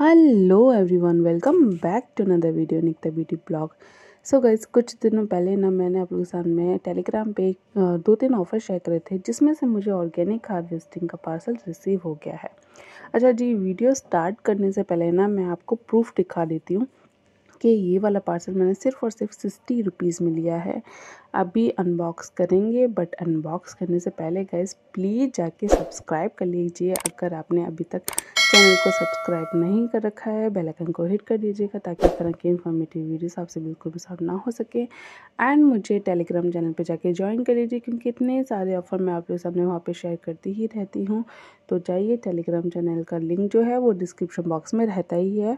hello everyone welcome back to another video Nikita beauty blog so guys कुछ दिनों पहले ना मैंने आप लोगों के में टेलीग्राम पे दो तीन ऑफर शेयर करे थे जिसमें से मुझे ऑर्गेनिक हार्वेस्टिंग का पार्सल रिसीव हो गया है अच्छा जी वीडियो स्टार्ट करने से पहले ना मैं आपको प्रूफ दिखा देती हूँ कि ये वाला पार्सल मैंने सिर्फ और सिर्फ सिक्सटी रुपीज़ में लिया है अभी अनबॉक्स करेंगे बट अनबॉक्स करने से पहले गाइज प्लीज़ जाके सब्सक्राइब कर लीजिए अगर आपने अभी तक चैनल को सब्सक्राइब नहीं कर रखा है बेल आइकन को हिट कर दीजिएगा ताकि इस तरह की इन्फॉर्मेटिव वीडियोस आपसे बिल्कुल मिस साफ ना हो सके एंड मुझे टेलीग्राम चैनल पे जाके ज्वाइन कर लीजिए क्योंकि इतने सारे ऑफर मैं आप सामने वहाँ पे शेयर करती ही रहती हूँ तो जाइए टेलीग्राम चैनल का लिंक जो है वो डिस्क्रिप्शन बॉक्स में रहता ही है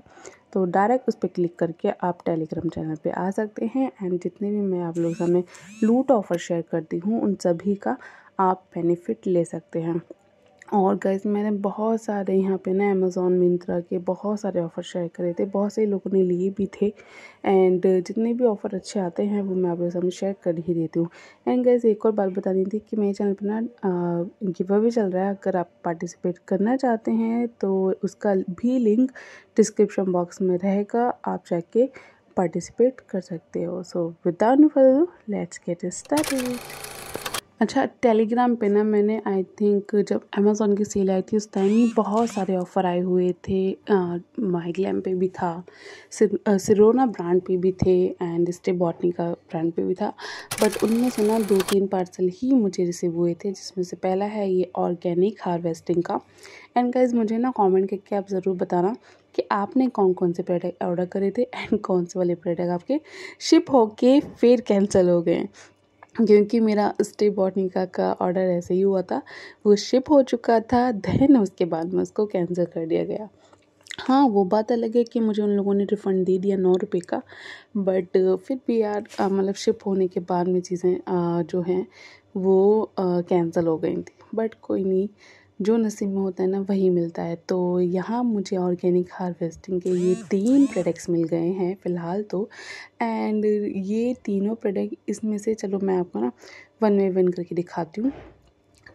तो डायरेक्ट उस पर क्लिक करके आप टेलीग्राम चैनल पर आ सकते हैं एंड जितने भी मैं आप लोग सामने लूट ऑफर शेयर करती हूँ उन सभी का आप बेनिफिट ले सकते हैं और गैस मैंने बहुत सारे यहाँ पे ना अमेज़ोन मिंत्रा के बहुत सारे ऑफ़र शेयर करे थे बहुत से लोगों ने लिए भी थे एंड जितने भी ऑफ़र अच्छे आते हैं वो मैं आपके सामने शेयर कर ही देती हूँ एंड गैस एक और बात बतानी थी कि मेरे चैनल पर ना गिव अवे चल रहा है अगर आप पार्टिसिपेट करना चाहते हैं तो उसका भी लिंक डिस्क्रिप्शन बॉक्स में रहेगा आप जाके पार्टिसिपेट कर सकते हो so without further let's get started अच्छा टेलीग्राम पे ना मैंने आई थिंक जब अमेज़ोन की सेल आई थी उस टाइम ही बहुत सारे ऑफ़र आए हुए थे माइग्लैम पे भी था सिरोना ब्रांड पे भी थे एंड स्टे बॉटनी का ब्रांड पे भी था बट उनमें से ना दो तीन पार्सल ही मुझे रिसीव हुए थे जिसमें से पहला है ये ऑर्गेनिक हार्वेस्टिंग का एंड गाइज मुझे ना कमेंट करके आप ज़रूर बताना कि आपने कौन कौन से प्रोडक्ट ऑर्डर करे थे एंड कौन से वाले प्रोडक्ट आपके शिप होके फिर कैंसिल हो गए क्योंकि मेरा स्टे बॉटनिका का ऑर्डर ऐसे ही हुआ था वो शिप हो चुका था देन उसके बाद में उसको कैंसिल कर दिया गया हाँ वो बात अलग है कि मुझे उन लोगों ने रिफ़ंड दे दिया नौ रुपये का बट फिर भी यार मतलब शिप होने के बाद में चीज़ें जो हैं वो कैंसिल हो गई थी बट कोई नहीं जो नसीब में होता है ना वही मिलता है तो यहाँ मुझे ऑर्गेनिक हार्वेस्टिंग के ये तीन प्रोडक्ट्स मिल गए हैं फ़िलहाल तो एंड ये तीनों प्रोडक्ट इसमें से चलो मैं आपको ना वन बाई वन करके दिखाती हूँ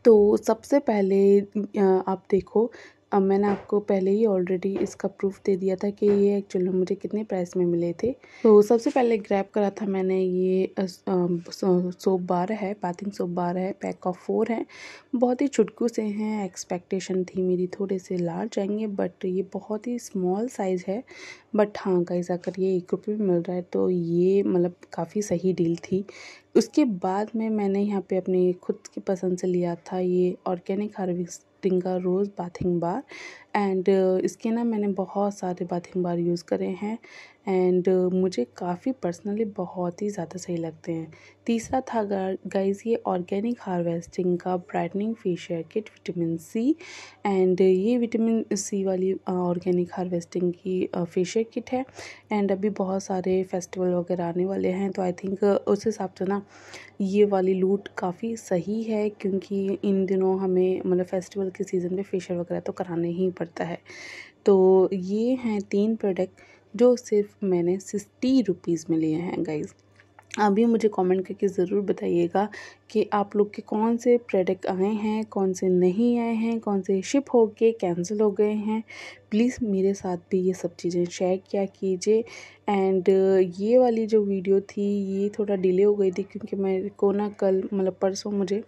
तो सबसे पहले आप देखो अब मैंने आपको पहले ही ऑलरेडी इसका प्रूफ दे दिया था कि ये एक्चुअल में मुझे कितने प्राइस में मिले थे तो सबसे पहले ग्रैब करा था मैंने ये सोप बार है बाथिंग सोप बार है पैक ऑफ फोर है बहुत ही चुटकू से हैं एक्सपेक्टेशन थी मेरी थोड़े से लार्ज आएंगे बट ये बहुत ही स्मॉल साइज़ है बट हाँ गाइज अगर ये एक रुपये में मिल रहा है तो ये मतलब काफ़ी सही डील थी उसके बाद में मैंने यहाँ पे अपने खुद की पसंद से लिया था ये ऑर्गेनिक हार्वेस्ट तिंगा रोज़ बाथिंग बार एंड इसके ना मैंने बहुत सारे बाथिंग बार यूज़ करे हैं एंड uh, मुझे काफ़ी पर्सनली बहुत ही ज़्यादा सही लगते हैं तीसरा था गाइस ये ऑर्गेनिक हार्वेस्टिंग का brightening facial kit vitamin C and ये विटामिन सी वाली ऑर्गेनिक uh, हार्वेस्टिंग की uh, किट है एंड अभी बहुत सारे फेस्टिवल वगैरह आने वाले हैं तो आई थिंक uh, उस हिसाब से ना ये वाली लूट काफ़ी सही है क्योंकि इन दिनों हमें मतलब फेस्टिवल के सीज़न में फेशियल वगैरह तो कराने ही पड़ता है तो ये हैं तीन प्रोडक्ट जो सिर्फ मैंने सिक्सटी रुपीज़ में लिए हैं गाइज़ अभी मुझे कमेंट करके ज़रूर बताइएगा कि आप लोग के कौन से प्रोडक्ट आए हैं कौन से नहीं आए हैं कौन से शिप हो गए कैंसिल हो गए हैं प्लीज़ मेरे साथ भी ये सब चीज़ें शेयर किया कीजिए एंड uh, ये वाली जो वीडियो थी ये थोड़ा डिले हो गई थी क्योंकि मेरे को ना कल मतलब परसों मुझे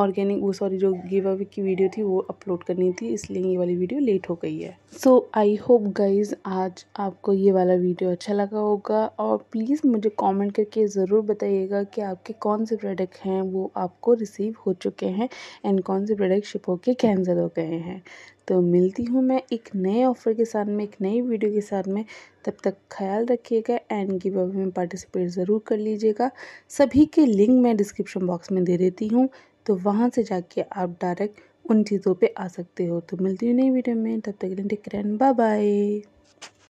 ऑर्गेनिक वो सॉरी जो गिव अवे की वीडियो थी वो अपलोड करनी थी इसलिए ये वाली वीडियो लेट हो गई है सो आई होप गाइज आज आपको ये वाला वीडियो अच्छा लगा होगा और प्लीज़ मुझे कॉमेंट करके ज़रूर बताइएगा कि आपके कौन से प्रोडक्ट हैं वो आपको रिसीव हो चुके हैं एंड कौन से प्रोडक्ट शिप होके कैंसिल हो गए हैं तो मिलती हूँ मैं एक नए ऑफर के साथ में एक नई वीडियो के साथ में तब तक ख्याल रखिएगा एंड गिव अवे में पार्टिसिपेट ज़रूर कर लीजिएगा सभी के लिंक मैं डिस्क्रिप्शन बॉक्स में दे देती हूँ तो वहाँ से जाके आप डायरेक्ट उन चीज़ों पे आ सकते हो तो मिलती हूँ नई वीडियो में तब तक टेक बाय बाय